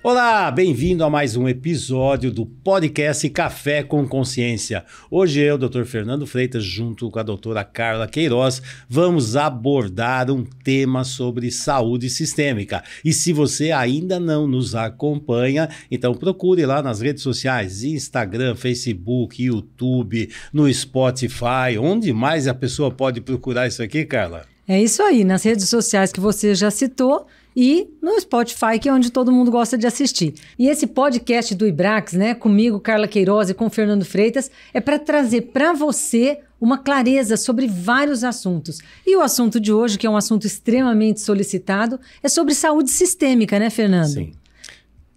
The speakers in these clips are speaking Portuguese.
Olá, bem-vindo a mais um episódio do podcast Café com Consciência. Hoje eu, Dr. Fernando Freitas, junto com a doutora Carla Queiroz, vamos abordar um tema sobre saúde sistêmica. E se você ainda não nos acompanha, então procure lá nas redes sociais, Instagram, Facebook, YouTube, no Spotify, onde mais a pessoa pode procurar isso aqui, Carla? É isso aí, nas redes sociais que você já citou e no Spotify, que é onde todo mundo gosta de assistir. E esse podcast do Ibrax, né, comigo, Carla Queiroz e com Fernando Freitas, é para trazer para você uma clareza sobre vários assuntos. E o assunto de hoje, que é um assunto extremamente solicitado, é sobre saúde sistêmica, né, Fernando? Sim.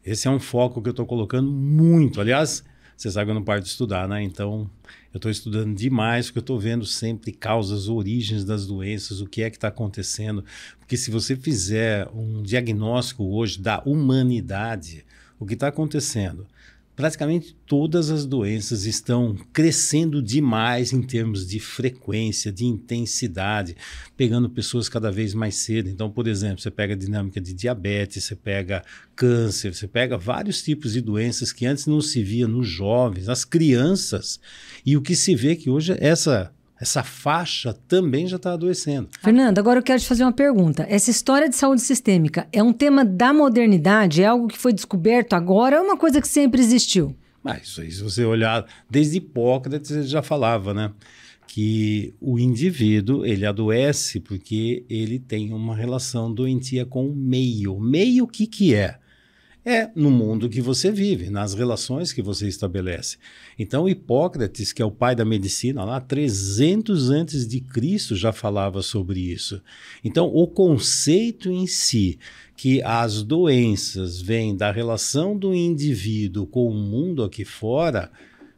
Esse é um foco que eu estou colocando muito. Aliás, você sabe que eu não paro de estudar, né? Então, eu estou estudando demais, porque eu estou vendo sempre causas, origens das doenças, o que é que está acontecendo. Porque se você fizer um diagnóstico hoje da humanidade, o que está acontecendo? praticamente todas as doenças estão crescendo demais em termos de frequência, de intensidade, pegando pessoas cada vez mais cedo. Então, por exemplo, você pega a dinâmica de diabetes, você pega câncer, você pega vários tipos de doenças que antes não se via nos jovens, nas crianças. E o que se vê é que hoje essa essa faixa também já está adoecendo. Fernando, agora eu quero te fazer uma pergunta. Essa história de saúde sistêmica é um tema da modernidade? É algo que foi descoberto agora? É uma coisa que sempre existiu? Mas isso aí, se você olhar, desde Hipócrates ele já falava, né? Que o indivíduo, ele adoece porque ele tem uma relação doentia com o meio. Meio o que que é? É no mundo que você vive, nas relações que você estabelece. Então, Hipócrates, que é o pai da medicina, lá 300 antes de Cristo já falava sobre isso. Então, o conceito em si, que as doenças vêm da relação do indivíduo com o mundo aqui fora,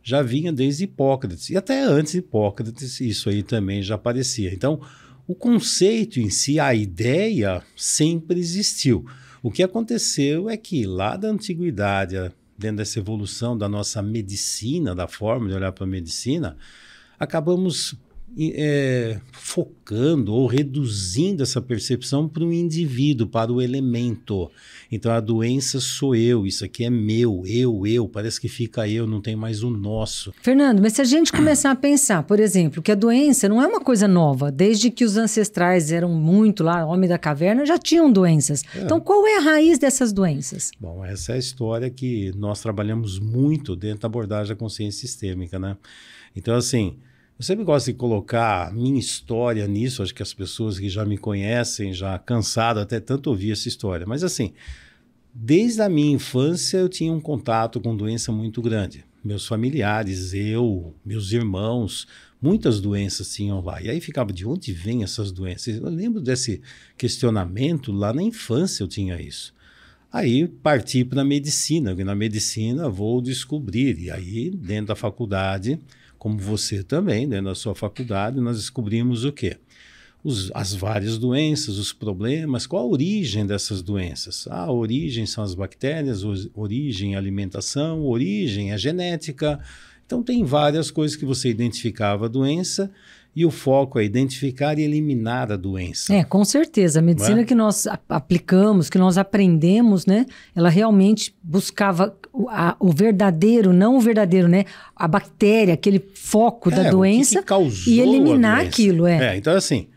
já vinha desde Hipócrates. E até antes de Hipócrates, isso aí também já aparecia. Então, o conceito em si, a ideia, sempre existiu. O que aconteceu é que lá da antiguidade, dentro dessa evolução da nossa medicina, da forma de olhar para a medicina, acabamos é, focando ou reduzindo essa percepção para o indivíduo, para o elemento. Então a doença sou eu, isso aqui é meu, eu, eu, parece que fica eu, não tem mais o nosso. Fernando, mas se a gente começar a pensar, por exemplo, que a doença não é uma coisa nova, desde que os ancestrais eram muito lá, homem da caverna, já tinham doenças. É. Então qual é a raiz dessas doenças? Bom, essa é a história que nós trabalhamos muito dentro da abordagem da consciência sistêmica, né? Então assim, eu sempre gosto de colocar minha história nisso, acho que as pessoas que já me conhecem, já cansado até tanto ouvir essa história. Mas assim, desde a minha infância eu tinha um contato com doença muito grande. Meus familiares, eu, meus irmãos, muitas doenças tinham lá. E aí ficava, de onde vêm essas doenças? Eu lembro desse questionamento, lá na infância eu tinha isso. Aí parti para a medicina, e na medicina vou descobrir. E aí, dentro da faculdade, como você também, né, na sua faculdade, nós descobrimos o quê? Os, as várias doenças, os problemas, qual a origem dessas doenças? Ah, a origem são as bactérias, origem é alimentação, origem é genética. Então, tem várias coisas que você identificava a doença e o foco é identificar e eliminar a doença. É, com certeza. A medicina é? que nós aplicamos, que nós aprendemos, né? Ela realmente buscava o, a, o verdadeiro, não o verdadeiro, né? A bactéria, aquele foco é, da doença. e eliminar aquilo, é. é. Então, assim,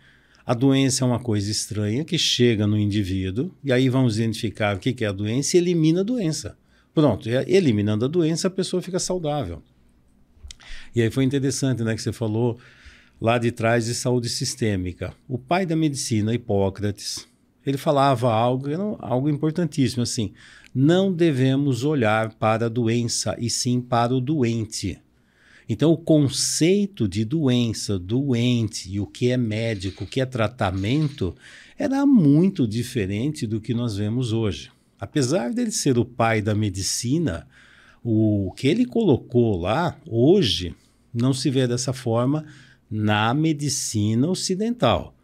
a doença é uma coisa estranha que chega no indivíduo, e aí vamos identificar o que, que é a doença e elimina a doença. Pronto, eliminando a doença, a pessoa fica saudável. E aí foi interessante, né, que você falou lá de trás de saúde sistêmica. O pai da medicina, Hipócrates, ele falava algo, algo importantíssimo assim: não devemos olhar para a doença e sim para o doente. Então, o conceito de doença, doente e o que é médico, o que é tratamento, era muito diferente do que nós vemos hoje. Apesar dele ser o pai da medicina, o que ele colocou lá hoje não se vê dessa forma na medicina ocidental.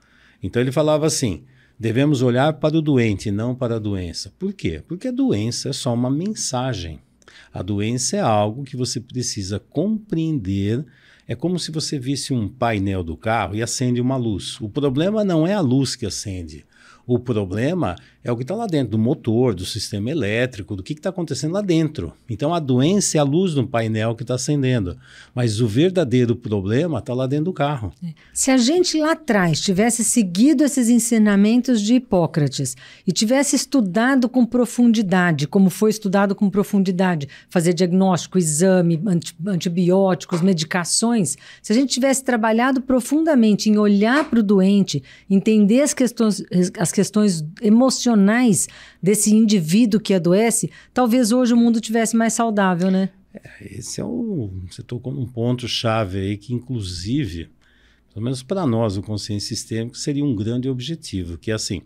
Então ele falava assim: devemos olhar para o doente, não para a doença. Por quê? Porque a doença é só uma mensagem. A doença é algo que você precisa compreender. É como se você visse um painel do carro e acende uma luz. O problema não é a luz que acende. O problema é o que está lá dentro, do motor, do sistema elétrico, do que está acontecendo lá dentro. Então a doença é a luz do painel que está acendendo. Mas o verdadeiro problema está lá dentro do carro. É. Se a gente lá atrás tivesse seguido esses ensinamentos de Hipócrates e tivesse estudado com profundidade, como foi estudado com profundidade, fazer diagnóstico, exame, antibióticos, medicações, se a gente tivesse trabalhado profundamente em olhar para o doente, entender as questões, as questões questões emocionais desse indivíduo que adoece, talvez hoje o mundo tivesse mais saudável, né? É, esse é o. Você tocou num ponto-chave aí que, inclusive, pelo menos para nós, o consciência sistêmico seria um grande objetivo, que é assim: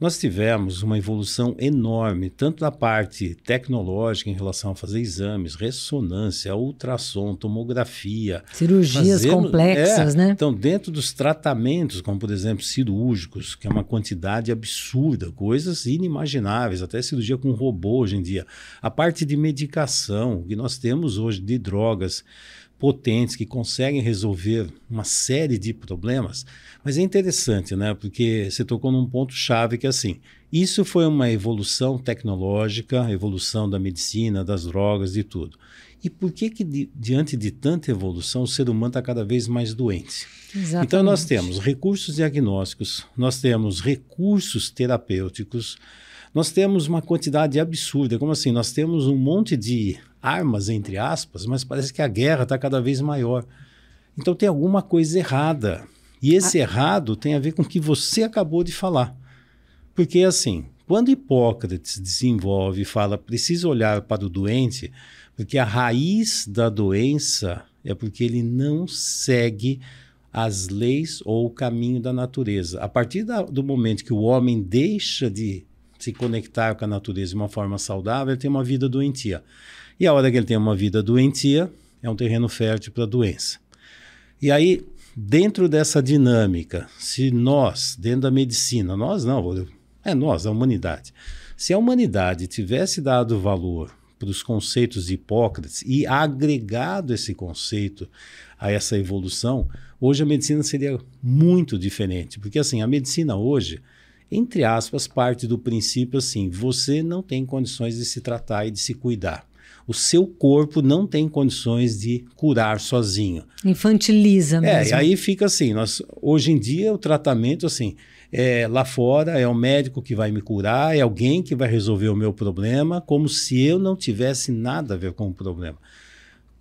nós tivemos uma evolução enorme, tanto na parte tecnológica em relação a fazer exames, ressonância, ultrassom, tomografia. Cirurgias fazendo, complexas, é, né? Então, dentro dos tratamentos, como por exemplo cirúrgicos, que é uma quantidade absurda, coisas inimagináveis, até cirurgia com robô hoje em dia. A parte de medicação que nós temos hoje de drogas potentes que conseguem resolver uma série de problemas. Mas é interessante, né? Porque você tocou num ponto chave que é assim. Isso foi uma evolução tecnológica, evolução da medicina, das drogas e tudo. E por que que di diante de tanta evolução o ser humano está cada vez mais doente? Exatamente. Então nós temos recursos diagnósticos, nós temos recursos terapêuticos, nós temos uma quantidade absurda. Como assim? Nós temos um monte de armas, entre aspas, mas parece que a guerra está cada vez maior. Então tem alguma coisa errada. E esse ah. errado tem a ver com o que você acabou de falar. Porque, assim, quando Hipócrates desenvolve e fala precisa olhar para o doente, porque a raiz da doença é porque ele não segue as leis ou o caminho da natureza. A partir da, do momento que o homem deixa de se conectar com a natureza de uma forma saudável, ele tem uma vida doentia. E a hora que ele tem uma vida doentia, é um terreno fértil para doença. E aí, dentro dessa dinâmica, se nós, dentro da medicina, nós não, é nós, a humanidade, se a humanidade tivesse dado valor para os conceitos de Hipócrates e agregado esse conceito a essa evolução, hoje a medicina seria muito diferente. Porque, assim, a medicina hoje, entre aspas, parte do princípio assim: você não tem condições de se tratar e de se cuidar o seu corpo não tem condições de curar sozinho. Infantiliza é, mesmo. É, aí fica assim, nós, hoje em dia o tratamento assim, é, lá fora é o médico que vai me curar, é alguém que vai resolver o meu problema, como se eu não tivesse nada a ver com o problema.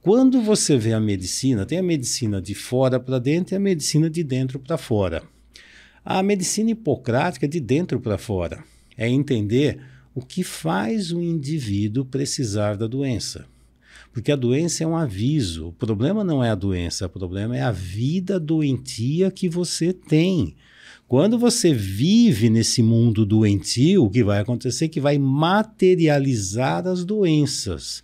Quando você vê a medicina, tem a medicina de fora para dentro e a medicina de dentro para fora. A medicina hipocrática é de dentro para fora. É entender o que faz o indivíduo precisar da doença. Porque a doença é um aviso. O problema não é a doença, o problema é a vida doentia que você tem. Quando você vive nesse mundo doentio, o que vai acontecer é que vai materializar as doenças.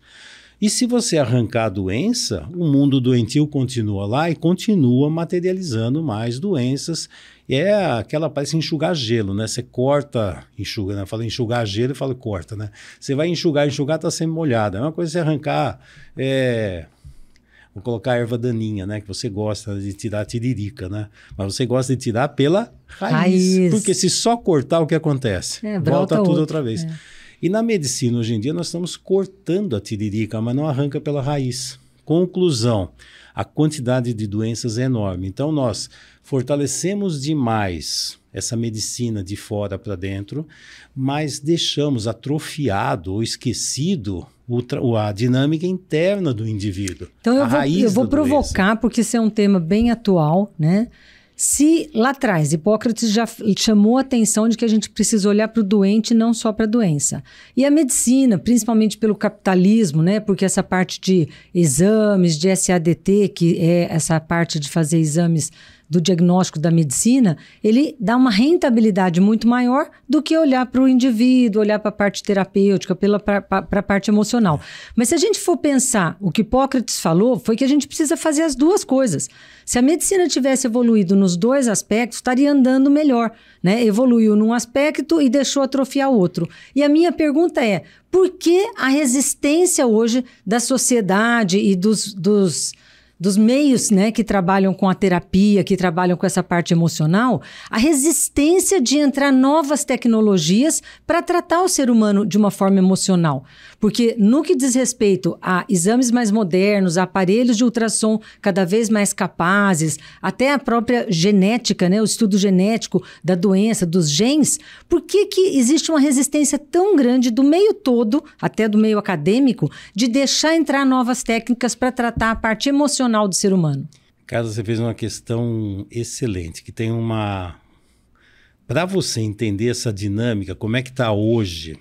E se você arrancar a doença, o mundo doentio continua lá e continua materializando mais doenças é aquela, parece enxugar gelo, né? Você corta, enxuga, né? Fala enxugar gelo e fala corta, né? Você vai enxugar, enxugar, tá sempre molhada. É uma coisa você arrancar, é... Vou colocar erva daninha, né? Que você gosta de tirar a tiririca, né? Mas você gosta de tirar pela raiz. raiz. Porque se só cortar, o que acontece? É, Volta tudo outro. outra vez. É. E na medicina, hoje em dia, nós estamos cortando a tiririca, mas não arranca pela raiz. Conclusão: a quantidade de doenças é enorme. Então, nós fortalecemos demais essa medicina de fora para dentro, mas deixamos atrofiado ou esquecido o, a dinâmica interna do indivíduo. Então, eu vou, eu vou provocar, doença. porque esse é um tema bem atual, né? Se lá atrás Hipócrates já chamou a atenção de que a gente precisa olhar para o doente e não só para a doença. E a medicina, principalmente pelo capitalismo, né? Porque essa parte de exames, de SADT, que é essa parte de fazer exames do diagnóstico da medicina, ele dá uma rentabilidade muito maior do que olhar para o indivíduo, olhar para a parte terapêutica, para a parte emocional. Mas se a gente for pensar, o que Hipócrates falou foi que a gente precisa fazer as duas coisas. Se a medicina tivesse evoluído nos dois aspectos, estaria andando melhor, né? Evoluiu num aspecto e deixou atrofiar o outro. E a minha pergunta é: por que a resistência hoje da sociedade e dos, dos dos meios né, que trabalham com a terapia, que trabalham com essa parte emocional, a resistência de entrar novas tecnologias para tratar o ser humano de uma forma emocional. Porque no que diz respeito a exames mais modernos, aparelhos de ultrassom cada vez mais capazes, até a própria genética, né, o estudo genético da doença, dos genes, por que, que existe uma resistência tão grande do meio todo, até do meio acadêmico, de deixar entrar novas técnicas para tratar a parte emocional do ser humano? Carlos, você fez uma questão excelente, que tem uma. Para você entender essa dinâmica, como é que está hoje,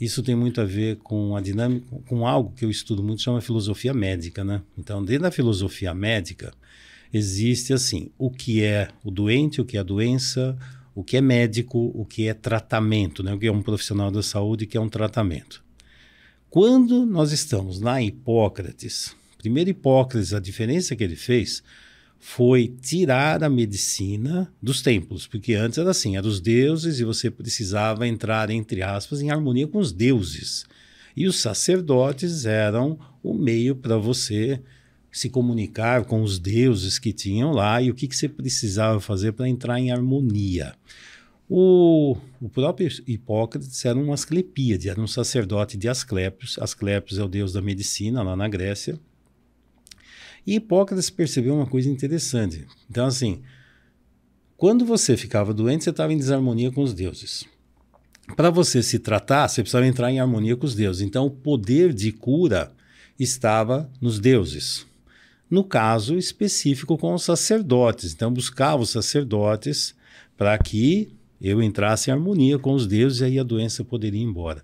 isso tem muito a ver com a dinâmica, com algo que eu estudo muito, chama filosofia médica, né? Então, dentro da filosofia médica, existe assim, o que é o doente, o que é a doença, o que é médico, o que é tratamento, né? O que é um profissional da saúde, o que é um tratamento. Quando nós estamos na Hipócrates, primeiro Hipócrates, a diferença que ele fez foi tirar a medicina dos templos, porque antes era assim, era os deuses e você precisava entrar, entre aspas, em harmonia com os deuses. E os sacerdotes eram o meio para você se comunicar com os deuses que tinham lá e o que, que você precisava fazer para entrar em harmonia. O, o próprio Hipócrates era um asclepíade, era um sacerdote de Asclepios. Asclepios é o deus da medicina lá na Grécia. E Hipócrates percebeu uma coisa interessante. Então, assim, quando você ficava doente, você estava em desarmonia com os deuses. Para você se tratar, você precisava entrar em harmonia com os deuses. Então, o poder de cura estava nos deuses. No caso específico, com os sacerdotes. Então, buscava os sacerdotes para que eu entrasse em harmonia com os deuses e aí a doença poderia ir embora.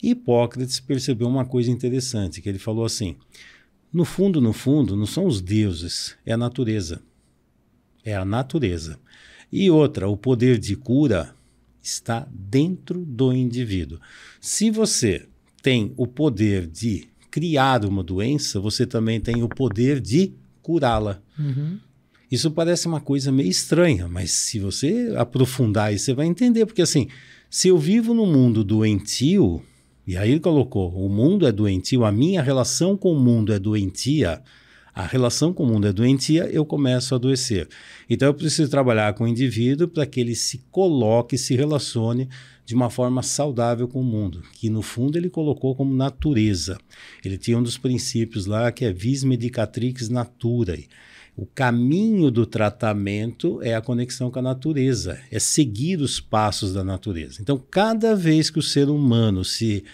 Hipócrates percebeu uma coisa interessante, que ele falou assim: no fundo, no fundo, não são os deuses, é a natureza. É a natureza. E outra, o poder de cura está dentro do indivíduo. Se você tem o poder de criar uma doença, você também tem o poder de curá-la. Uhum. Isso parece uma coisa meio estranha, mas se você aprofundar aí você vai entender. Porque assim, se eu vivo num mundo doentio, e aí ele colocou: o mundo é doentio, a minha relação com o mundo é doentia. A relação com o mundo é doentia, eu começo a adoecer. Então eu preciso trabalhar com o indivíduo para que ele se coloque, se relacione de uma forma saudável com o mundo, que no fundo ele colocou como natureza. Ele tinha um dos princípios lá que é vis medicatrix naturae o caminho do tratamento é a conexão com a natureza, é seguir os passos da natureza. Então, cada vez que o ser humano se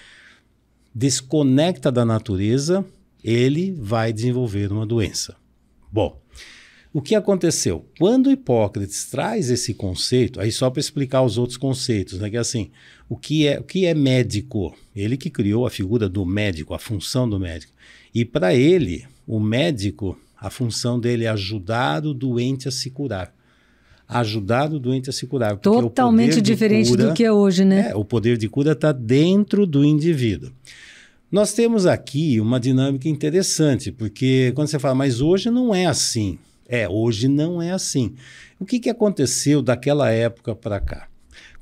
desconecta da natureza, ele vai desenvolver uma doença. Bom, o que aconteceu? Quando Hipócrates traz esse conceito, aí só para explicar os outros conceitos, né? Que é assim, o que é, o que é médico? Ele que criou a figura do médico, a função do médico. E para ele, o médico a função dele é ajudar o doente a se curar. Ajudar o doente a se curar. Totalmente diferente cura, do que é hoje, né? É, o poder de cura está dentro do indivíduo. Nós temos aqui uma dinâmica interessante, porque quando você fala, mas hoje não é assim. É, hoje não é assim. O que, que aconteceu daquela época para cá?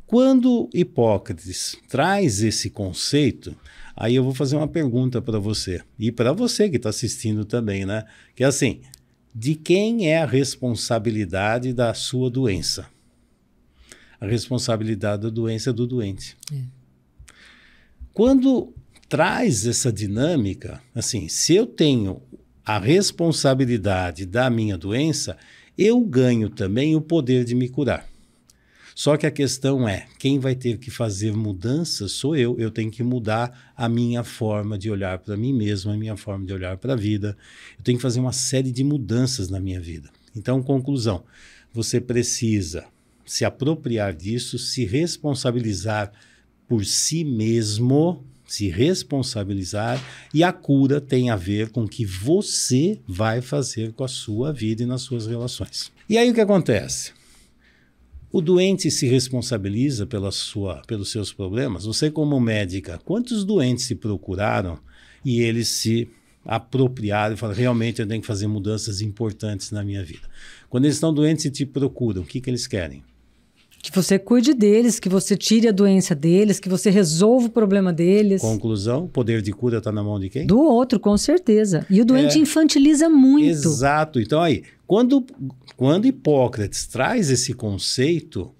Quando Hipócrates traz esse conceito, Aí eu vou fazer uma pergunta para você e para você que está assistindo também, né? Que é assim: de quem é a responsabilidade da sua doença? A responsabilidade da doença é do doente. É. Quando traz essa dinâmica, assim, se eu tenho a responsabilidade da minha doença, eu ganho também o poder de me curar. Só que a questão é: quem vai ter que fazer mudanças sou eu. Eu tenho que mudar a minha forma de olhar para mim mesmo, a minha forma de olhar para a vida. Eu tenho que fazer uma série de mudanças na minha vida. Então, conclusão: você precisa se apropriar disso, se responsabilizar por si mesmo, se responsabilizar, e a cura tem a ver com o que você vai fazer com a sua vida e nas suas relações. E aí o que acontece? O doente se responsabiliza pela sua, pelos seus problemas. Você, como médica, quantos doentes se procuraram e eles se apropriaram e falaram: realmente eu tenho que fazer mudanças importantes na minha vida? Quando eles estão doentes e te procuram, o que, que eles querem? Que você cuide deles, que você tire a doença deles, que você resolva o problema deles. Conclusão: o poder de cura está na mão de quem? Do outro, com certeza. E o doente é, infantiliza muito. Exato. Então, aí, quando, quando Hipócrates traz esse conceito,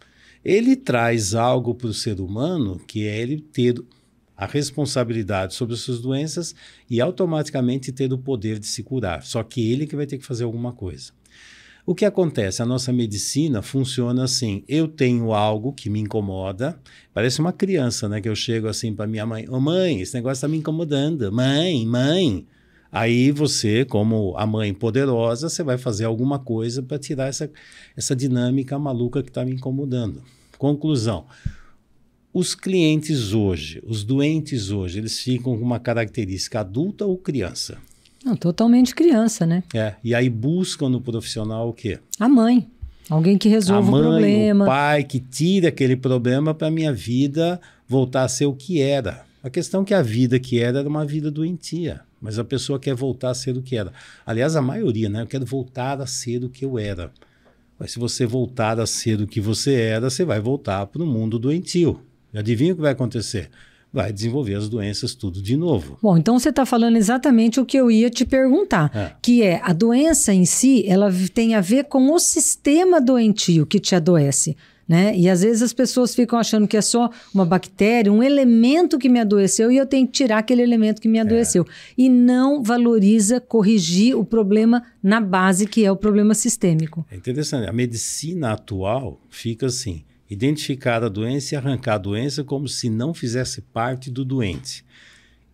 ele traz algo para o ser humano que é ele ter a responsabilidade sobre as suas doenças e automaticamente ter o poder de se curar. Só que ele que vai ter que fazer alguma coisa. O que acontece? A nossa medicina funciona assim: eu tenho algo que me incomoda, parece uma criança, né? Que eu chego assim para minha mãe: Ô oh, mãe, esse negócio está me incomodando. Mãe, mãe. Aí você, como a mãe poderosa, você vai fazer alguma coisa para tirar essa, essa dinâmica maluca que está me incomodando. Conclusão. Os clientes hoje, os doentes hoje, eles ficam com uma característica adulta ou criança? Não, totalmente criança, né? É. E aí buscam no profissional o quê? A mãe. Alguém que resolva mãe, o problema. O pai que tira aquele problema para minha vida voltar a ser o que era. A questão é que a vida que era era uma vida doentia, mas a pessoa quer voltar a ser o que era. Aliás, a maioria, né? Eu quero voltar a ser o que eu era. Mas se você voltar a ser o que você era, você vai voltar para o mundo doentio. Adivinha o que vai acontecer? vai desenvolver as doenças tudo de novo. Bom, então você está falando exatamente o que eu ia te perguntar, é. que é a doença em si, ela tem a ver com o sistema doentio que te adoece. Né? E às vezes as pessoas ficam achando que é só uma bactéria, um elemento que me adoeceu e eu tenho que tirar aquele elemento que me é. adoeceu. É. E não valoriza corrigir o problema na base, que é o problema sistêmico. É interessante. A medicina atual fica assim: identificar a doença e arrancar a doença como se não fizesse parte do doente.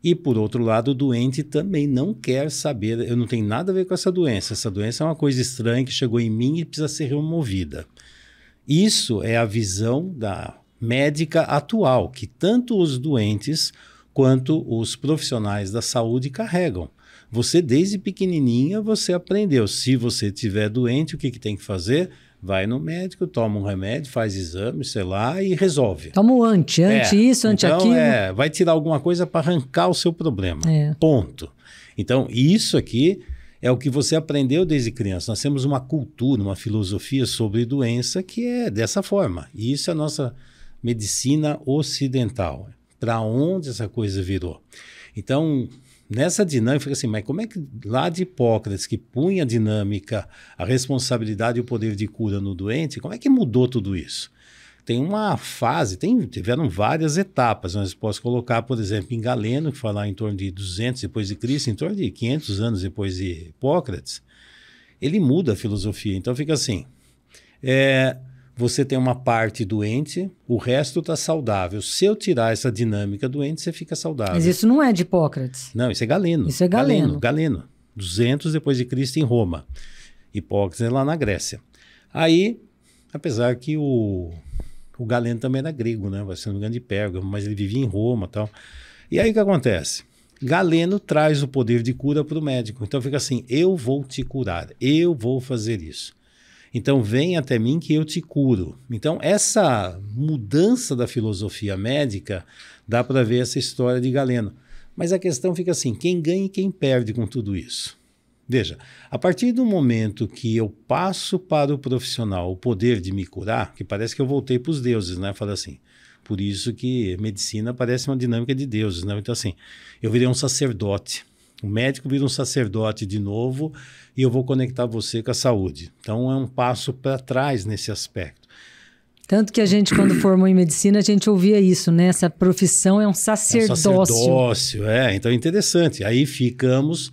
E, por outro lado, o doente também não quer saber, eu não tenho nada a ver com essa doença, essa doença é uma coisa estranha que chegou em mim e precisa ser removida. Isso é a visão da médica atual, que tanto os doentes quanto os profissionais da saúde carregam. Você, desde pequenininha, você aprendeu, se você estiver doente, o que, que tem que fazer? vai no médico, toma um remédio, faz exame, sei lá, e resolve. Toma o um anti, anti é. isso, anti então, aquilo. É, vai tirar alguma coisa para arrancar o seu problema. É. Ponto. Então, isso aqui é o que você aprendeu desde criança. Nós temos uma cultura, uma filosofia sobre doença que é dessa forma. E isso é a nossa medicina ocidental. Para onde essa coisa virou? Então, nessa dinâmica, fica assim, mas como é que lá de Hipócrates, que punha a dinâmica, a responsabilidade e o poder de cura no doente, como é que mudou tudo isso? Tem uma fase, tem, tiveram várias etapas. mas posso colocar, por exemplo, em Galeno, que foi lá em torno de 200 depois de Cristo, em torno de 500 anos depois de Hipócrates, ele muda a filosofia. Então fica assim, é, você tem uma parte doente, o resto está saudável. Se eu tirar essa dinâmica doente, você fica saudável. Mas isso não é de Hipócrates. Não, isso é Galeno. Isso é Galeno. Galeno, Galeno 200 depois de Cristo em Roma. Hipócrates é lá na Grécia. Aí, apesar que o, o Galeno também era grego, né? Se não me engano, de Pérgamo, mas ele vivia em Roma e tal. E aí o que acontece? Galeno traz o poder de cura para o médico. Então fica assim: eu vou te curar, eu vou fazer isso. Então, vem até mim que eu te curo. Então, essa mudança da filosofia médica dá para ver essa história de Galeno. Mas a questão fica assim: quem ganha e quem perde com tudo isso? Veja, a partir do momento que eu passo para o profissional o poder de me curar, que parece que eu voltei para os deuses, né? Fala assim. Por isso que medicina parece uma dinâmica de deuses, né? Então, assim, eu virei um sacerdote. O médico vira um sacerdote de novo e eu vou conectar você com a saúde. Então é um passo para trás nesse aspecto. Tanto que a gente, quando formou em medicina, a gente ouvia isso, né? Essa profissão é um sacerdócio. É um sacerdócio, é. Então é interessante. Aí ficamos,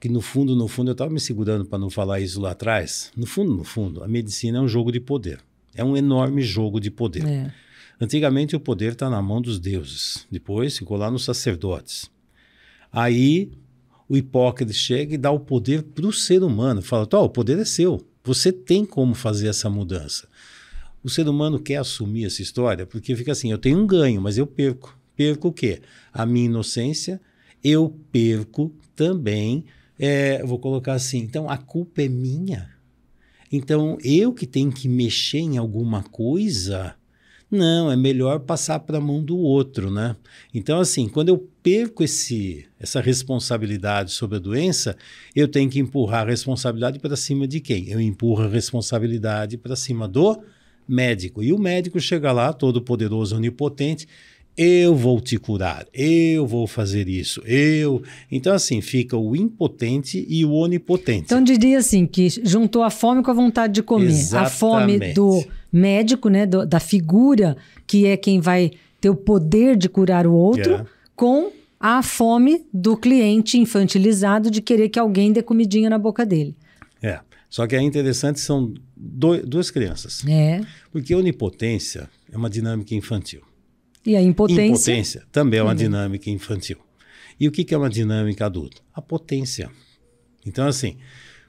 que no fundo, no fundo, eu estava me segurando para não falar isso lá atrás. No fundo, no fundo, a medicina é um jogo de poder. É um enorme jogo de poder. É. Antigamente o poder está na mão dos deuses, depois ficou lá nos sacerdotes. Aí o hipócrita chega e dá o poder para o ser humano. Fala, o poder é seu. Você tem como fazer essa mudança. O ser humano quer assumir essa história porque fica assim: eu tenho um ganho, mas eu perco. Perco o quê? A minha inocência, eu perco também. É, vou colocar assim: então a culpa é minha. Então eu que tenho que mexer em alguma coisa não, é melhor passar para a mão do outro, né? Então, assim, quando eu perco esse, essa responsabilidade sobre a doença, eu tenho que empurrar a responsabilidade para cima de quem? Eu empurro a responsabilidade para cima do médico. E o médico chega lá, todo poderoso, onipotente, eu vou te curar, eu vou fazer isso, eu. Então, assim, fica o impotente e o onipotente. Então, diria assim, que juntou a fome com a vontade de comer. Exatamente. A fome do médico, né, do, da figura que é quem vai ter o poder de curar o outro, yeah. É. com a fome do cliente infantilizado de querer que alguém dê comidinha na boca dele. É. Só que é interessante, são dois, duas crianças. É. Porque a onipotência é uma dinâmica infantil. E a impotência? Impotência também é uma uhum. dinâmica infantil. E o que, que é uma dinâmica adulta? A potência. Então, assim,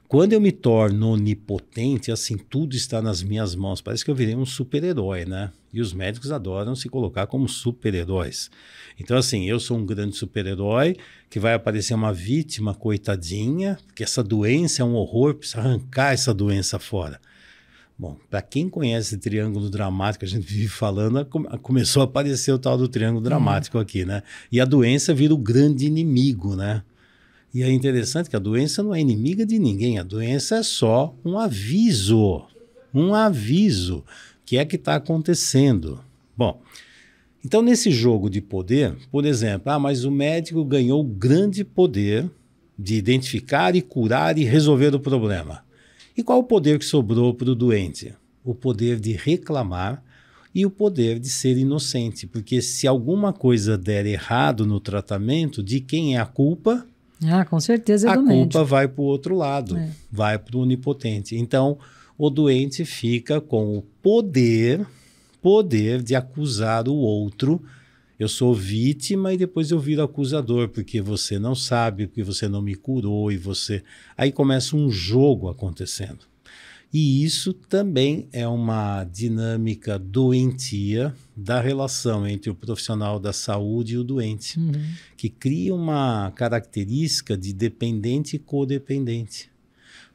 quando eu me torno onipotente, assim, tudo está nas minhas mãos. Parece que eu virei um super-herói, né? E os médicos adoram se colocar como super-heróis. Então, assim, eu sou um grande super-herói que vai aparecer uma vítima, coitadinha, porque essa doença é um horror, precisa arrancar essa doença fora. Bom, para quem conhece esse triângulo dramático, a gente vive falando, começou a aparecer o tal do triângulo uhum. dramático aqui, né? E a doença vira o grande inimigo, né? E é interessante que a doença não é inimiga de ninguém, a doença é só um aviso. Um aviso que é que está acontecendo. Bom, então nesse jogo de poder, por exemplo, ah, mas o médico ganhou grande poder de identificar e curar e resolver o problema. E qual o poder que sobrou para o doente? O poder de reclamar e o poder de ser inocente, porque se alguma coisa der errado no tratamento, de quem é a culpa? Ah, com certeza é a do médico. A culpa vai para o outro lado, é. vai para o onipotente. Então, o doente fica com o poder, poder de acusar o outro. Eu sou vítima e depois eu viro acusador, porque você não sabe, porque você não me curou e você. Aí começa um jogo acontecendo. E isso também é uma dinâmica doentia da relação entre o profissional da saúde e o doente, uhum. que cria uma característica de dependente e codependente.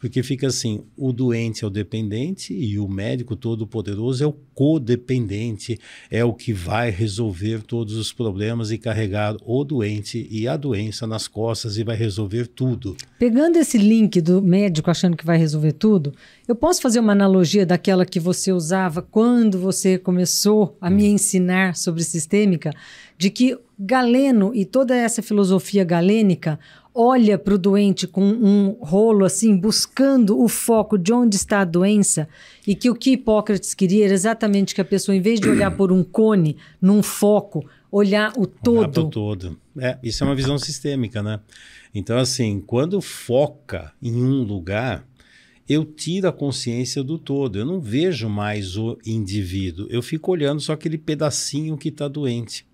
Porque fica assim: o doente é o dependente e o médico todo-poderoso é o codependente, é o que vai resolver todos os problemas e carregar o doente e a doença nas costas e vai resolver tudo. Pegando esse link do médico achando que vai resolver tudo, eu posso fazer uma analogia daquela que você usava quando você começou a me uhum. ensinar sobre sistêmica, de que Galeno e toda essa filosofia galênica olha para o doente com um rolo assim, buscando o foco de onde está a doença, e que o que Hipócrates queria era exatamente que a pessoa, em vez de olhar por um cone, num foco, olhar o todo. Olhar todo. É, isso é uma visão sistêmica, né? Então, assim, quando foca em um lugar, eu tiro a consciência do todo. Eu não vejo mais o indivíduo. Eu fico olhando só aquele pedacinho que está doente.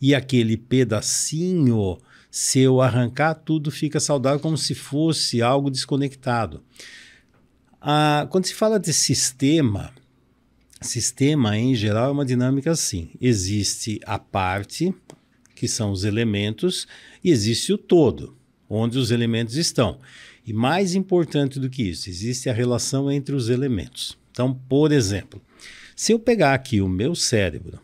E aquele pedacinho se eu arrancar, tudo fica saudável, como se fosse algo desconectado. Ah, quando se fala de sistema, sistema em geral é uma dinâmica assim: existe a parte, que são os elementos, e existe o todo, onde os elementos estão. E mais importante do que isso, existe a relação entre os elementos. Então, por exemplo, se eu pegar aqui o meu cérebro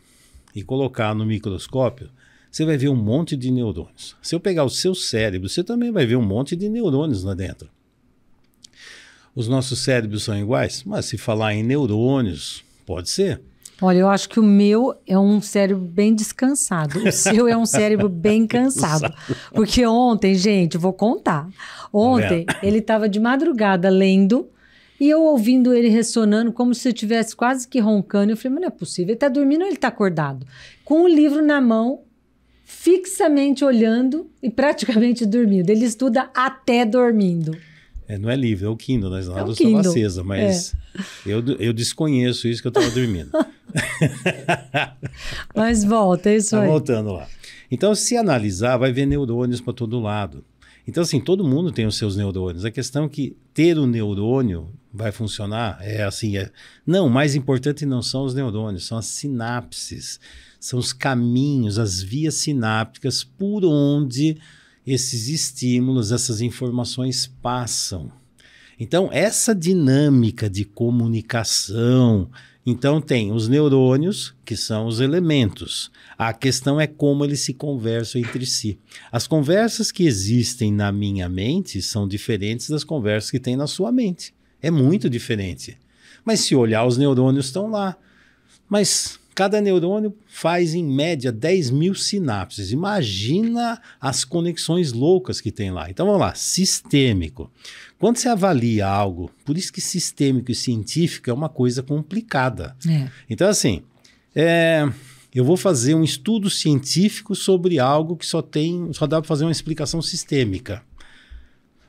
e colocar no microscópio, você vai ver um monte de neurônios. Se eu pegar o seu cérebro, você também vai ver um monte de neurônios lá dentro. Os nossos cérebros são iguais? Mas se falar em neurônios, pode ser. Olha, eu acho que o meu é um cérebro bem descansado. O seu é um cérebro bem cansado. Porque ontem, gente, vou contar. Ontem é. ele estava de madrugada lendo e eu ouvindo ele ressonando como se eu estivesse quase que roncando. Eu falei, mas não é possível. Ele está dormindo ou ele está acordado? Com o livro na mão, fixamente olhando e praticamente dormindo. Ele estuda até dormindo. É, não é livro, é o Kindle, nós né? lá é estamos acesa, mas é. eu, eu desconheço isso que eu estava dormindo. mas volta, é isso tá aí. voltando lá. Então, se analisar, vai ver neurônios para todo lado. Então, assim, todo mundo tem os seus neurônios. A questão é que ter o um neurônio vai funcionar é assim. É... Não, o mais importante não são os neurônios, são as sinapses são os caminhos, as vias sinápticas por onde esses estímulos, essas informações passam. Então, essa dinâmica de comunicação. Então, tem os neurônios, que são os elementos. A questão é como eles se conversam entre si. As conversas que existem na minha mente são diferentes das conversas que tem na sua mente. É muito diferente. Mas se olhar, os neurônios estão lá. Mas Cada neurônio faz, em média, 10 mil sinapses. Imagina as conexões loucas que tem lá. Então vamos lá, sistêmico. Quando você avalia algo, por isso que sistêmico e científico é uma coisa complicada. É. Então, assim, é, eu vou fazer um estudo científico sobre algo que só tem, só dá para fazer uma explicação sistêmica.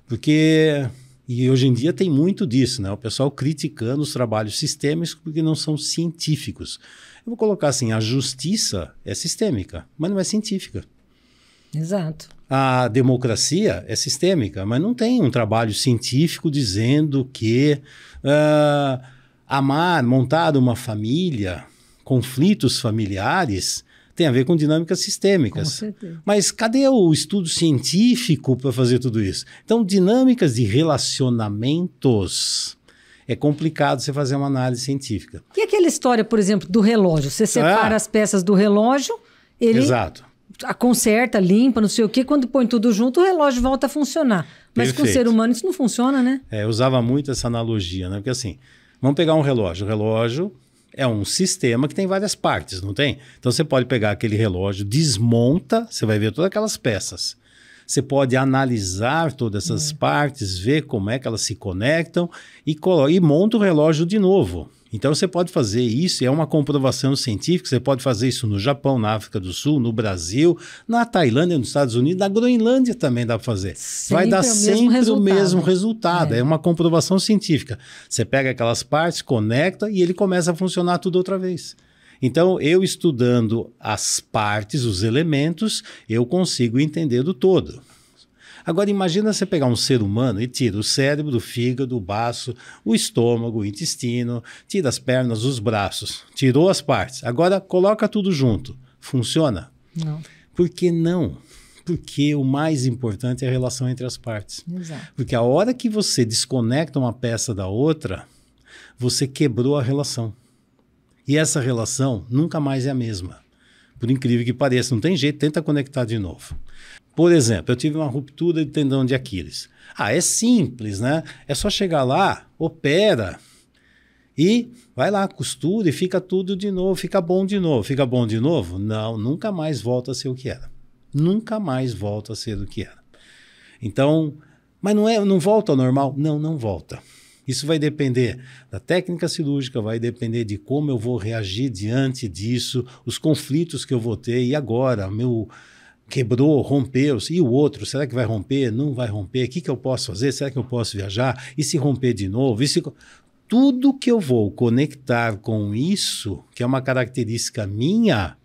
Porque e hoje em dia tem muito disso, né? O pessoal criticando os trabalhos sistêmicos porque não são científicos. Eu vou colocar assim: a justiça é sistêmica, mas não é científica. Exato. A democracia é sistêmica, mas não tem um trabalho científico dizendo que uh, amar, montar uma família, conflitos familiares, tem a ver com dinâmicas sistêmicas. Com Mas cadê o estudo científico para fazer tudo isso? Então, dinâmicas de relacionamentos é complicado você fazer uma análise científica. E é aquela história, por exemplo, do relógio? Você separa ah. as peças do relógio, ele Exato. a conserta, limpa, não sei o quê. Quando põe tudo junto, o relógio volta a funcionar. Mas Perfeito. com o ser humano isso não funciona, né? É, eu usava muito essa analogia, né? Porque assim, vamos pegar um relógio. O relógio é um sistema que tem várias partes, não tem? Então você pode pegar aquele relógio, desmonta, você vai ver todas aquelas peças. Você pode analisar todas essas uhum. partes, ver como é que elas se conectam e, e monta o relógio de novo. Então você pode fazer isso, é uma comprovação científica, você pode fazer isso no Japão, na África do Sul, no Brasil, na Tailândia, nos Estados Unidos, na Groenlândia também dá para fazer. Sempre Vai dar sempre mesmo o mesmo resultado, é. é. uma comprovação científica. Você pega aquelas partes, conecta e ele começa a funcionar tudo outra vez. Então, eu estudando as partes, os elementos, eu consigo entender do todo. Agora, imagina você pegar um ser humano e tira o cérebro, o fígado, o baço, o estômago, o intestino, tira as pernas, os braços, tirou as partes. Agora, coloca tudo junto. Funciona? Não. Por que não? Porque o mais importante é a relação entre as partes. Exato. Porque a hora que você desconecta uma peça da outra, você quebrou a relação. E essa relação nunca mais é a mesma. Por incrível que pareça, não tem jeito, tenta conectar de novo. Por exemplo, eu tive uma ruptura de tendão de Aquiles. Ah, é simples, né? É só chegar lá, opera e vai lá, costura e fica tudo de novo, fica bom de novo. Fica bom de novo? Não, nunca mais volta a ser o que era. Nunca mais volta a ser o que era. Então, mas não é, não volta ao normal? Não, não volta. Isso vai depender da técnica cirúrgica, vai depender de como eu vou reagir diante disso, os conflitos que eu vou ter e agora, meu quebrou, rompeu, e o outro, será que vai romper? Não vai romper? O que, que eu posso fazer? Será que eu posso viajar? E se romper de novo? E se... Tudo que eu vou conectar com isso, que é uma característica minha,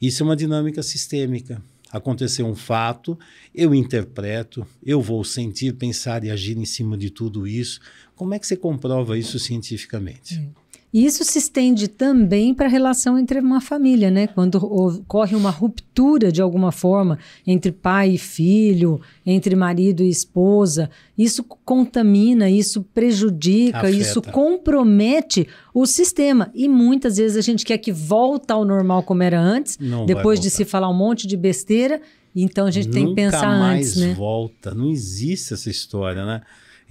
isso é uma dinâmica sistêmica aconteceu um fato, eu interpreto, eu vou sentir, pensar e agir em cima de tudo isso. Como é que você comprova isso cientificamente? Hum isso se estende também para a relação entre uma família, né? Quando ocorre uma ruptura de alguma forma entre pai e filho, entre marido e esposa, isso contamina, isso prejudica, Afeta. isso compromete o sistema. E muitas vezes a gente quer que volta ao normal como era antes, Não depois de se falar um monte de besteira então a gente Nunca tem que pensar mais antes, né? volta, não existe essa história, né?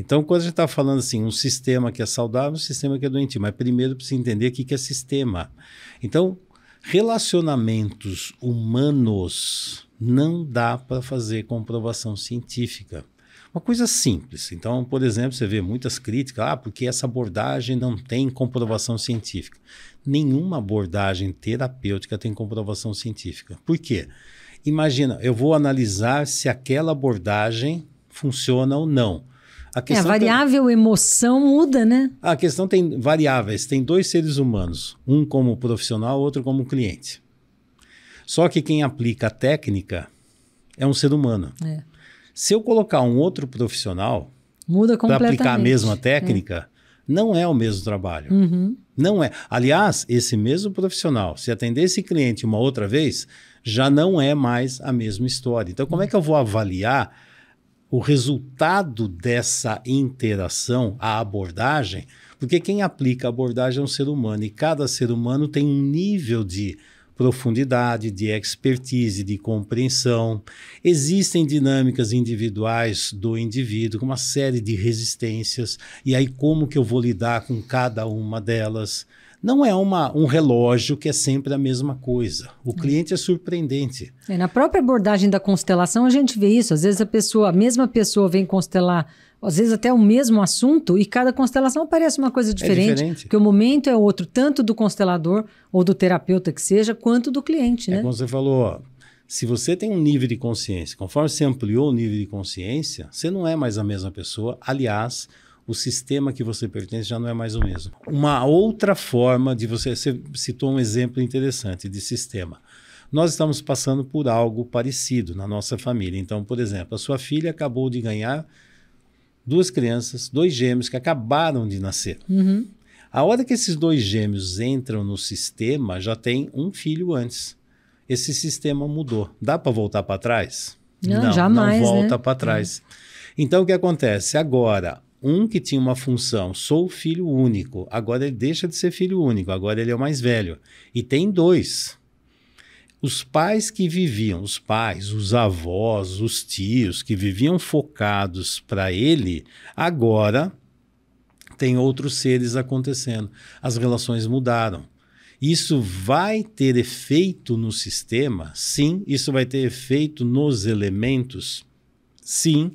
Então, quando a gente está falando assim, um sistema que é saudável, um sistema que é doentio, mas primeiro precisa entender o que é sistema. Então, relacionamentos humanos não dá para fazer comprovação científica. Uma coisa simples. Então, por exemplo, você vê muitas críticas, ah, porque essa abordagem não tem comprovação científica. Nenhuma abordagem terapêutica tem comprovação científica. Por quê? Imagina, eu vou analisar se aquela abordagem funciona ou não. É, a, questão é, a variável tem... emoção muda, né? A questão tem variáveis. Tem dois seres humanos, um como profissional, outro como cliente. Só que quem aplica a técnica é um ser humano. É. Se eu colocar um outro profissional para aplicar a mesma é. técnica, é. não é o mesmo trabalho. Uhum. Não é. Aliás, esse mesmo profissional, se atender esse cliente uma outra vez, já não é mais a mesma história. Então, como é que eu vou avaliar o resultado dessa interação, a abordagem, porque quem aplica a abordagem é um ser humano e cada ser humano tem um nível de profundidade, de expertise, de compreensão. Existem dinâmicas individuais do indivíduo, com uma série de resistências, e aí como que eu vou lidar com cada uma delas? Não é uma, um relógio que é sempre a mesma coisa. O é. cliente é surpreendente. É, na própria abordagem da constelação, a gente vê isso. Às vezes a pessoa, a mesma pessoa vem constelar às vezes até o mesmo assunto e cada constelação parece uma coisa é diferente, é diferente. porque o momento é outro, tanto do constelador ou do terapeuta que seja, quanto do cliente, é né? É como você falou, se você tem um nível de consciência, conforme você ampliou o nível de consciência, você não é mais a mesma pessoa. Aliás, o sistema que você pertence já não é mais o mesmo. Uma outra forma de você. Você citou um exemplo interessante de sistema. Nós estamos passando por algo parecido na nossa família. Então, por exemplo, a sua filha acabou de ganhar duas crianças, dois gêmeos que acabaram de nascer. Uhum. A hora que esses dois gêmeos entram no sistema, já tem um filho antes. Esse sistema mudou. Dá para voltar para trás? Não, não, jamais. Não né? volta né? para trás. É. Então, o que acontece? Agora, um que tinha uma função, sou filho único. Agora ele deixa de ser filho único, agora ele é o mais velho. E tem dois. Os pais que viviam, os pais, os avós, os tios, que viviam focados para ele, agora tem outros seres acontecendo. As relações mudaram. Isso vai ter efeito no sistema? Sim. Isso vai ter efeito nos elementos? Sim.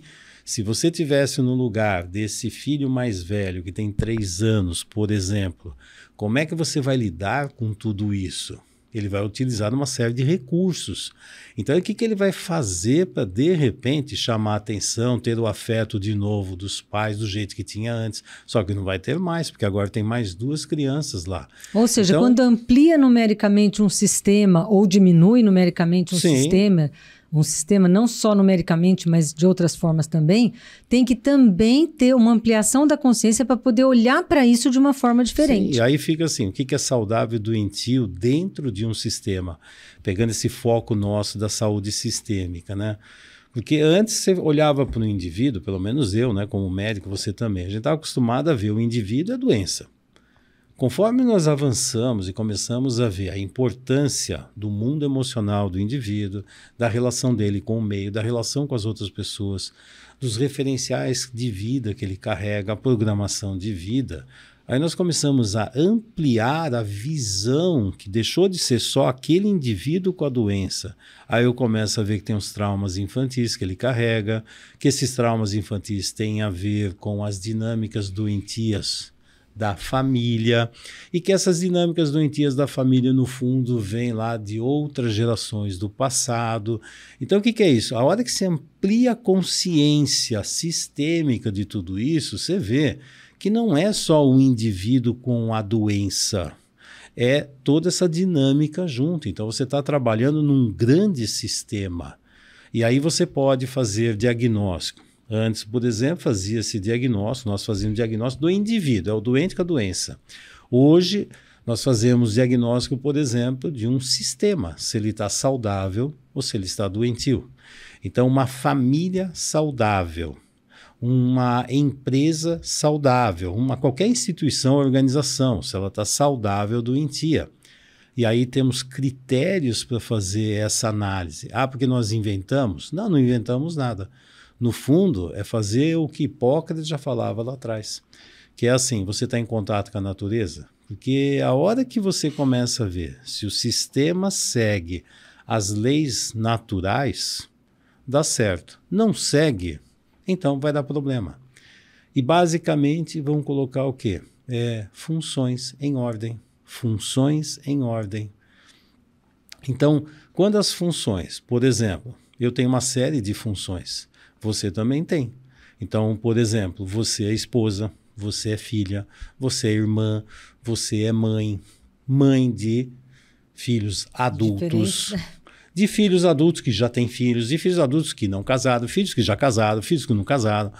Se você tivesse no lugar desse filho mais velho que tem três anos, por exemplo, como é que você vai lidar com tudo isso? Ele vai utilizar uma série de recursos. Então, o que, que ele vai fazer para, de repente, chamar a atenção, ter o afeto de novo dos pais do jeito que tinha antes? Só que não vai ter mais, porque agora tem mais duas crianças lá. Ou seja, então, quando amplia numericamente um sistema ou diminui numericamente um sim. sistema um sistema não só numericamente, mas de outras formas também, tem que também ter uma ampliação da consciência para poder olhar para isso de uma forma diferente. Sim, e aí fica assim, o que é saudável e doentio dentro de um sistema? Pegando esse foco nosso da saúde sistêmica, né? Porque antes você olhava para o indivíduo, pelo menos eu, né, como médico, você também, a gente estava acostumado a ver o indivíduo é doença. Conforme nós avançamos e começamos a ver a importância do mundo emocional do indivíduo, da relação dele com o meio, da relação com as outras pessoas, dos referenciais de vida que ele carrega, a programação de vida, aí nós começamos a ampliar a visão que deixou de ser só aquele indivíduo com a doença. Aí eu começo a ver que tem os traumas infantis que ele carrega, que esses traumas infantis têm a ver com as dinâmicas doentias da família e que essas dinâmicas doentias da família, no fundo, vêm lá de outras gerações do passado. Então, o que, que é isso? A hora que se amplia a consciência sistêmica de tudo isso, você vê que não é só o indivíduo com a doença é toda essa dinâmica junto. Então você está trabalhando num grande sistema. E aí você pode fazer diagnóstico Antes, por exemplo, fazia-se diagnóstico, nós fazíamos diagnóstico do indivíduo, é o doente com a doença. Hoje, nós fazemos diagnóstico, por exemplo, de um sistema, se ele está saudável ou se ele está doentio. Então, uma família saudável, uma empresa saudável, uma qualquer instituição, organização, se ela está saudável ou doentia. E aí temos critérios para fazer essa análise. Ah, porque nós inventamos? Não, não inventamos nada no fundo, é fazer o que Hipócrates já falava lá atrás, que é assim: você está em contato com a natureza, porque a hora que você começa a ver se o sistema segue as leis naturais, dá certo. Não segue, então vai dar problema. E basicamente vão colocar o quê? É, funções em ordem. Funções em ordem. Então, quando as funções, por exemplo, eu tenho uma série de funções você também tem. Então, por exemplo, você é esposa, você é filha, você é irmã, você é mãe, mãe de filhos adultos. De filhos adultos que já têm filhos, de filhos adultos que não casaram, filhos que já casaram, filhos que não casaram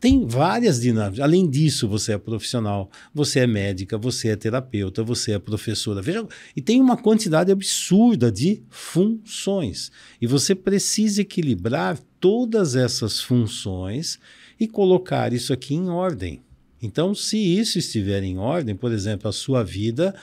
tem várias dinâmicas. Além disso, você é profissional, você é médica, você é terapeuta, você é professora. Veja, e tem uma quantidade absurda de funções. E você precisa equilibrar todas essas funções e colocar isso aqui em ordem. Então, se isso estiver em ordem, por exemplo, a sua vida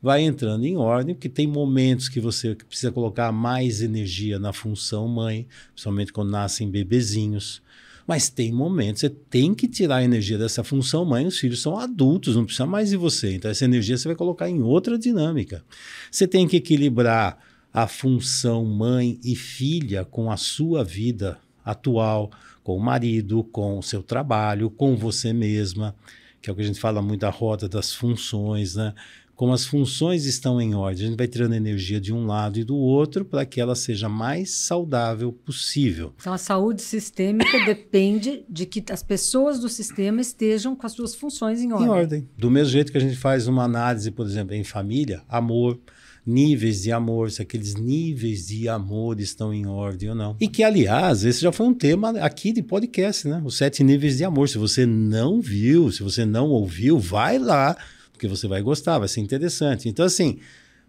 vai entrando em ordem, porque tem momentos que você precisa colocar mais energia na função mãe, principalmente quando nascem bebezinhos. Mas tem momentos, você tem que tirar a energia dessa função mãe, os filhos são adultos, não precisa mais de você. Então, essa energia você vai colocar em outra dinâmica. Você tem que equilibrar a função mãe e filha com a sua vida atual, com o marido, com o seu trabalho, com você mesma, que é o que a gente fala muito da roda das funções, né? como as funções estão em ordem. A gente vai tirando energia de um lado e do outro para que ela seja mais saudável possível. Então, a saúde sistêmica depende de que as pessoas do sistema estejam com as suas funções em ordem. Em ordem. Do mesmo jeito que a gente faz uma análise, por exemplo, em família, amor, níveis de amor, se aqueles níveis de amor estão em ordem ou não. E que, aliás, esse já foi um tema aqui de podcast, né? Os sete níveis de amor. Se você não viu, se você não ouviu, vai lá porque você vai gostar, vai ser interessante. Então, assim,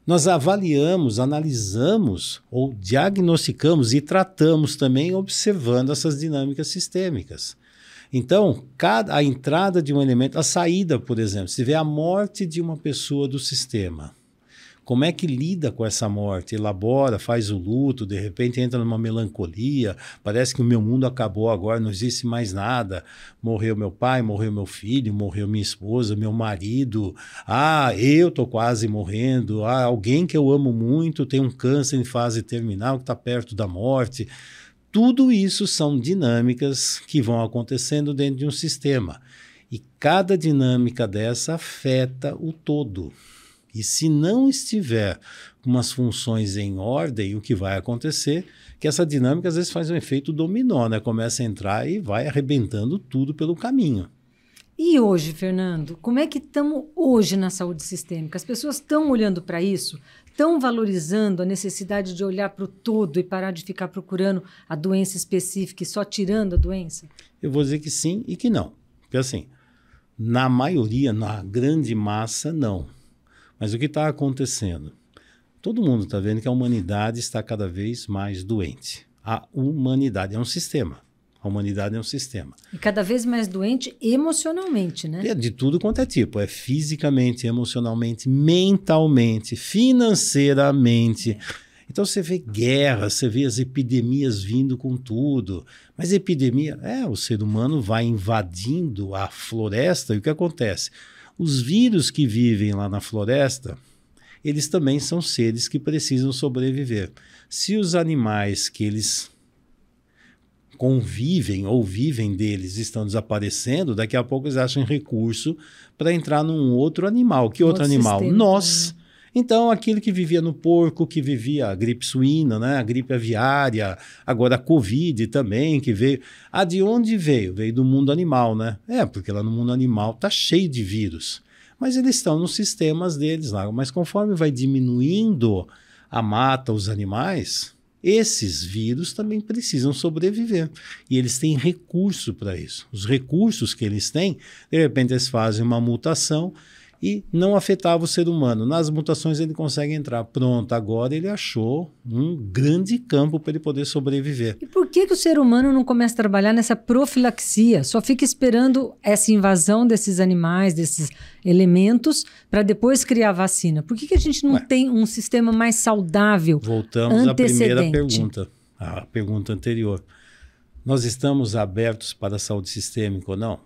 nós avaliamos, analisamos ou diagnosticamos e tratamos também observando essas dinâmicas sistêmicas. Então, cada, a entrada de um elemento, a saída, por exemplo, se vê a morte de uma pessoa do sistema como é que lida com essa morte? Elabora, faz o luto, de repente entra numa melancolia, parece que o meu mundo acabou agora, não existe mais nada. Morreu meu pai, morreu meu filho, morreu minha esposa, meu marido. Ah, eu tô quase morrendo. Ah, alguém que eu amo muito tem um câncer em fase terminal que está perto da morte. Tudo isso são dinâmicas que vão acontecendo dentro de um sistema. E cada dinâmica dessa afeta o todo. E se não estiver com umas funções em ordem, o que vai acontecer é que essa dinâmica às vezes faz um efeito dominó, né? Começa a entrar e vai arrebentando tudo pelo caminho. E hoje, Fernando, como é que estamos hoje na saúde sistêmica? As pessoas estão olhando para isso? Estão valorizando a necessidade de olhar para o todo e parar de ficar procurando a doença específica e só tirando a doença? Eu vou dizer que sim e que não. Porque assim, na maioria, na grande massa, não. Mas o que está acontecendo? Todo mundo está vendo que a humanidade está cada vez mais doente. A humanidade é um sistema. A humanidade é um sistema. E cada vez mais doente emocionalmente, né? É de tudo quanto é tipo. É fisicamente, emocionalmente, mentalmente, financeiramente. É. Então você vê guerra, você vê as epidemias vindo com tudo. Mas epidemia, é, o ser humano vai invadindo a floresta e o que acontece? Os vírus que vivem lá na floresta, eles também são seres que precisam sobreviver. Se os animais que eles convivem ou vivem deles estão desaparecendo, daqui a pouco eles acham recurso para entrar num outro animal. Que outro, outro animal? Sistema, Nós. Né? Então, aquilo que vivia no porco, que vivia a gripe suína, né? a gripe aviária, agora a Covid também, que veio. Ah, de onde veio? Veio do mundo animal, né? É, porque lá no mundo animal tá cheio de vírus. Mas eles estão nos sistemas deles lá. Mas conforme vai diminuindo a mata, os animais, esses vírus também precisam sobreviver. E eles têm recurso para isso. Os recursos que eles têm, de repente, eles fazem uma mutação e não afetava o ser humano. Nas mutações ele consegue entrar. Pronto, agora ele achou um grande campo para ele poder sobreviver. E por que, que o ser humano não começa a trabalhar nessa profilaxia? Só fica esperando essa invasão desses animais, desses elementos, para depois criar vacina? Por que, que a gente não Ué. tem um sistema mais saudável? Voltamos à primeira pergunta, à pergunta anterior. Nós estamos abertos para a saúde sistêmica ou não?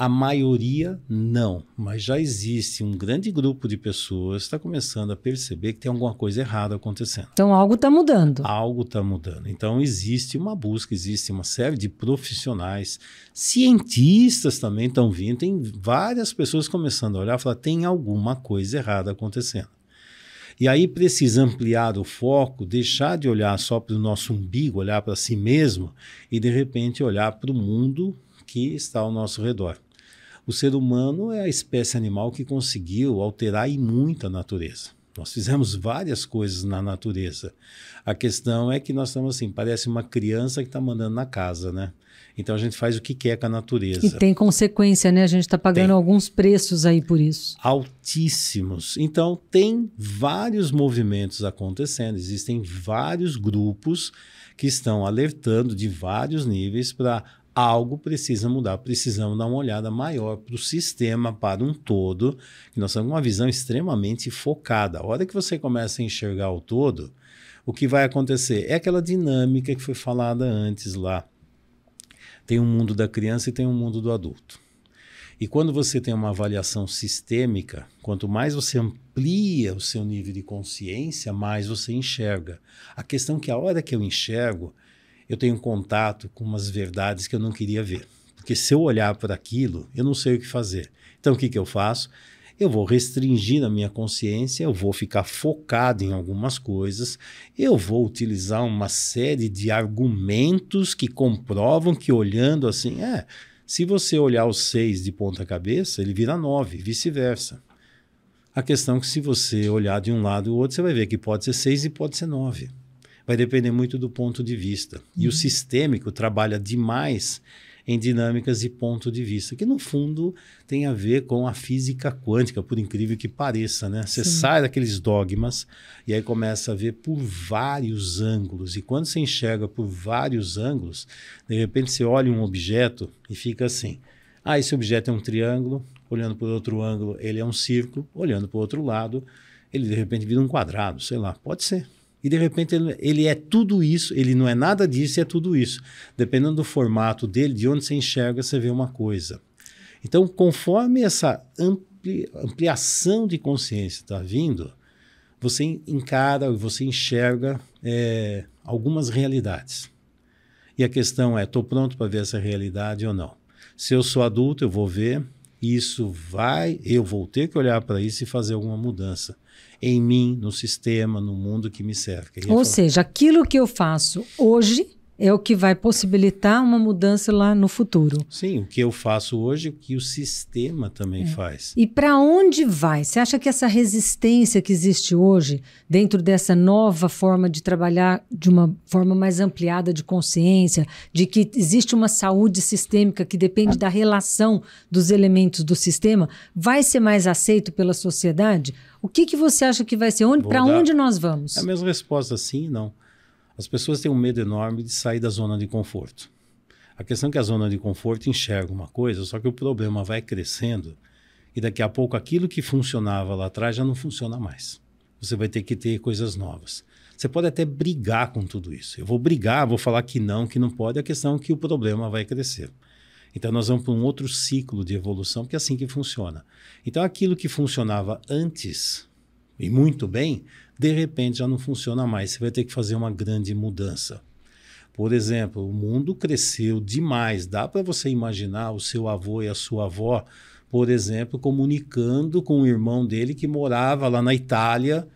A maioria não, mas já existe um grande grupo de pessoas que está começando a perceber que tem alguma coisa errada acontecendo. Então algo está mudando. Algo está mudando. Então existe uma busca, existe uma série de profissionais, cientistas também estão vindo, tem várias pessoas começando a olhar e falar: tem alguma coisa errada acontecendo. E aí precisa ampliar o foco, deixar de olhar só para o nosso umbigo, olhar para si mesmo e de repente olhar para o mundo que está ao nosso redor. O ser humano é a espécie animal que conseguiu alterar e muito a natureza. Nós fizemos várias coisas na natureza. A questão é que nós estamos assim, parece uma criança que está mandando na casa, né? Então a gente faz o que quer com a natureza. E tem consequência, né? A gente está pagando tem. alguns preços aí por isso. Altíssimos. Então tem vários movimentos acontecendo, existem vários grupos que estão alertando de vários níveis para algo precisa mudar. Precisamos dar uma olhada maior para o sistema, para um todo, que nós temos uma visão extremamente focada. A hora que você começa a enxergar o todo, o que vai acontecer? É aquela dinâmica que foi falada antes lá. Tem um mundo da criança e tem um mundo do adulto. E quando você tem uma avaliação sistêmica, quanto mais você amplia o seu nível de consciência, mais você enxerga. A questão é que a hora que eu enxergo, eu tenho contato com umas verdades que eu não queria ver. Porque se eu olhar para aquilo, eu não sei o que fazer. Então, o que, que eu faço? Eu vou restringir a minha consciência, eu vou ficar focado em algumas coisas, eu vou utilizar uma série de argumentos que comprovam que olhando assim, é, se você olhar o 6 de ponta cabeça, ele vira 9, vice-versa. A questão é que se você olhar de um lado e o outro, você vai ver que pode ser 6 e pode ser 9 vai depender muito do ponto de vista. Uhum. E o uhum. sistêmico trabalha demais em dinâmicas e ponto de vista, que no fundo tem a ver com a física quântica, por incrível que pareça, né? Você Sim. sai daqueles dogmas e aí começa a ver por vários ângulos. E quando você enxerga por vários ângulos, de repente você olha um objeto e fica assim: ah, esse objeto é um triângulo, olhando por outro ângulo, ele é um círculo, olhando por outro lado, ele de repente vira um quadrado, sei lá, pode ser. E de repente ele, ele, é tudo isso, ele não é nada disso e é tudo isso. Dependendo do formato dele, de onde você enxerga, você vê uma coisa. Então, conforme essa ampli, ampliação de consciência está vindo, você encara, você enxerga é, algumas realidades. E a questão é: estou pronto para ver essa realidade ou não? Se eu sou adulto, eu vou ver. Isso vai, eu vou ter que olhar para isso e fazer alguma mudança em mim, no sistema, no mundo que me cerca. Ou falar, seja, aquilo que eu faço hoje é o que vai possibilitar uma mudança lá no futuro. Sim, o que eu faço hoje, o que o sistema também é. faz. E para onde vai? Você acha que essa resistência que existe hoje, dentro dessa nova forma de trabalhar, de uma forma mais ampliada de consciência, de que existe uma saúde sistêmica que depende da relação dos elementos do sistema, vai ser mais aceito pela sociedade? O que, que você acha que vai ser? Onde, para onde nós vamos? É a mesma resposta, sim e não. As pessoas têm um medo enorme de sair da zona de conforto. A questão é que a zona de conforto enxerga uma coisa, só que o problema vai crescendo e daqui a pouco aquilo que funcionava lá atrás já não funciona mais. Você vai ter que ter coisas novas. Você pode até brigar com tudo isso. Eu vou brigar, vou falar que não, que não pode. A questão é que o problema vai crescer. Então nós vamos para um outro ciclo de evolução, porque é assim que funciona. Então aquilo que funcionava antes e muito bem, de repente já não funciona mais. Você vai ter que fazer uma grande mudança. Por exemplo, o mundo cresceu demais. Dá para você imaginar o seu avô e a sua avó, por exemplo, comunicando com o irmão dele que morava lá na Itália,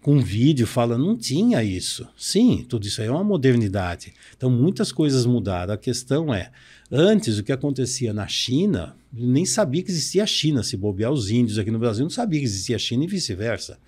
com um vídeo fala não tinha isso. Sim, tudo isso aí é uma modernidade. Então muitas coisas mudaram. A questão é, antes o que acontecia na China, nem sabia que existia a China, se bobear os índios aqui no Brasil não sabia que existia a China e vice-versa.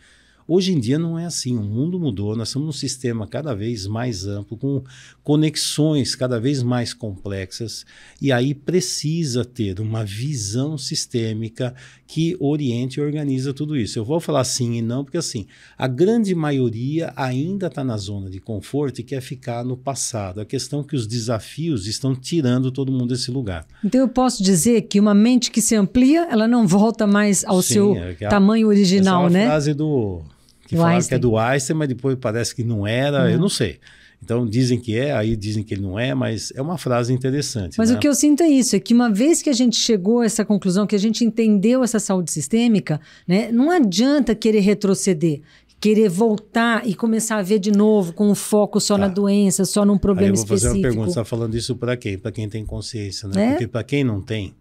Hoje em dia não é assim, o mundo mudou, nós estamos num sistema cada vez mais amplo, com conexões cada vez mais complexas, e aí precisa ter uma visão sistêmica que oriente e organiza tudo isso. Eu vou falar sim e não, porque assim, a grande maioria ainda está na zona de conforto e quer ficar no passado. A questão é que os desafios estão tirando todo mundo desse lugar. Então eu posso dizer que uma mente que se amplia, ela não volta mais ao sim, seu é tamanho original, essa é uma né? frase do que o falaram Einstein. que é do Einstein, mas depois parece que não era, uhum. eu não sei. Então dizem que é, aí dizem que ele não é, mas é uma frase interessante. Mas né? o que eu sinto é isso, é que uma vez que a gente chegou a essa conclusão, que a gente entendeu essa saúde sistêmica, né, não adianta querer retroceder, querer voltar e começar a ver de novo com o um foco só tá. na doença, só num problema específico. eu vou específico. fazer uma pergunta, você está falando isso para quem? Para quem tem consciência, né? É? Porque para quem não tem,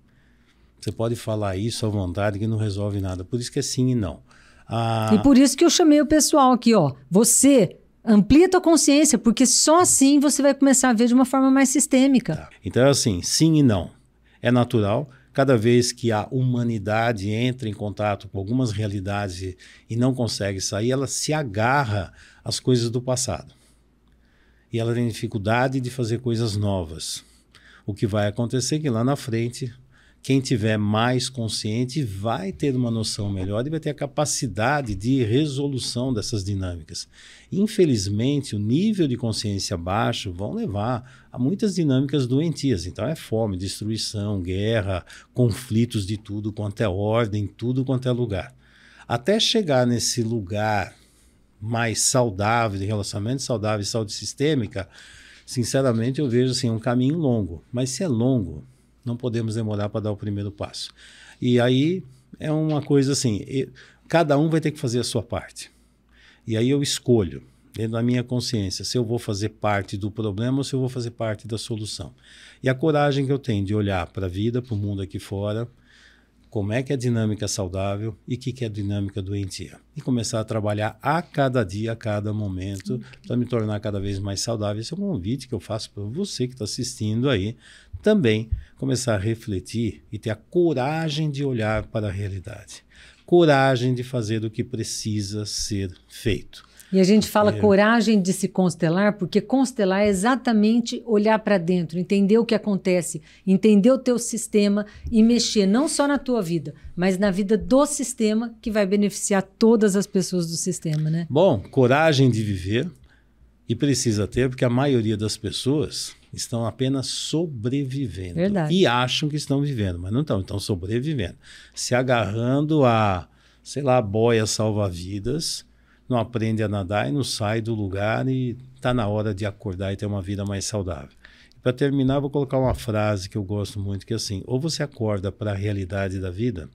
você pode falar isso à vontade que não resolve nada. Por isso que é sim e não. Ah... E por isso que eu chamei o pessoal aqui, ó. Você amplia a tua consciência, porque só assim você vai começar a ver de uma forma mais sistêmica. Tá. Então, é assim, sim e não. É natural. Cada vez que a humanidade entra em contato com algumas realidades e não consegue sair, ela se agarra às coisas do passado. E ela tem dificuldade de fazer coisas novas. O que vai acontecer é que lá na frente quem tiver mais consciente vai ter uma noção melhor e vai ter a capacidade de resolução dessas dinâmicas. Infelizmente, o nível de consciência baixo vão levar a muitas dinâmicas doentias. Então, é fome, destruição, guerra, conflitos de tudo quanto é ordem, tudo quanto é lugar. Até chegar nesse lugar mais saudável, de relacionamento saudável e saúde sistêmica, sinceramente, eu vejo assim, um caminho longo. Mas se é longo, não podemos demorar para dar o primeiro passo. E aí é uma coisa assim, cada um vai ter que fazer a sua parte. E aí eu escolho, dentro da minha consciência, se eu vou fazer parte do problema ou se eu vou fazer parte da solução. E a coragem que eu tenho de olhar para a vida, para o mundo aqui fora, como é que é a dinâmica saudável e o que, que é a dinâmica doentia. E começar a trabalhar a cada dia, a cada momento, para me tornar cada vez mais saudável. Esse é um convite que eu faço para você que está assistindo aí, também começar a refletir e ter a coragem de olhar para a realidade. Coragem de fazer o que precisa ser feito. E a gente fala é. coragem de se constelar, porque constelar é exatamente olhar para dentro, entender o que acontece, entender o teu sistema e mexer não só na tua vida, mas na vida do sistema que vai beneficiar todas as pessoas do sistema, né? Bom, coragem de viver, e precisa ter, porque a maioria das pessoas estão apenas sobrevivendo. Verdade. E acham que estão vivendo, mas não estão, estão sobrevivendo. Se agarrando a, sei lá, boia salva-vidas, não aprende a nadar e não sai do lugar e está na hora de acordar e ter uma vida mais saudável. Para terminar, vou colocar uma frase que eu gosto muito, que é assim: ou você acorda para a realidade da vida,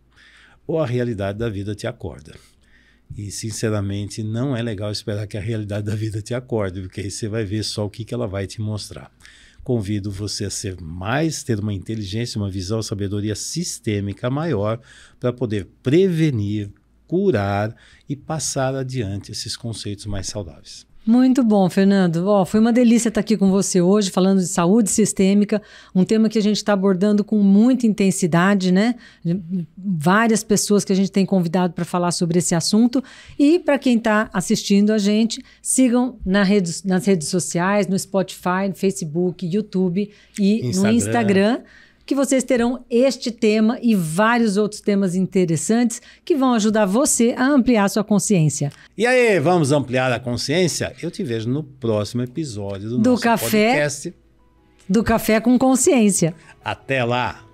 ou a realidade da vida te acorda. E, sinceramente, não é legal esperar que a realidade da vida te acorde, porque aí você vai ver só o que, que ela vai te mostrar. Convido você a ser mais, ter uma inteligência, uma visão, sabedoria sistêmica maior para poder prevenir, curar e passar adiante esses conceitos mais saudáveis. Muito bom, Fernando. Oh, foi uma delícia estar aqui com você hoje, falando de saúde sistêmica, um tema que a gente está abordando com muita intensidade, né? Várias pessoas que a gente tem convidado para falar sobre esse assunto. E para quem está assistindo a gente, sigam na rede, nas redes sociais, no Spotify, no Facebook, YouTube e Instagram. no Instagram que vocês terão este tema e vários outros temas interessantes que vão ajudar você a ampliar sua consciência. E aí, vamos ampliar a consciência? Eu te vejo no próximo episódio do, do nosso café, podcast. Do Café com Consciência. Até lá!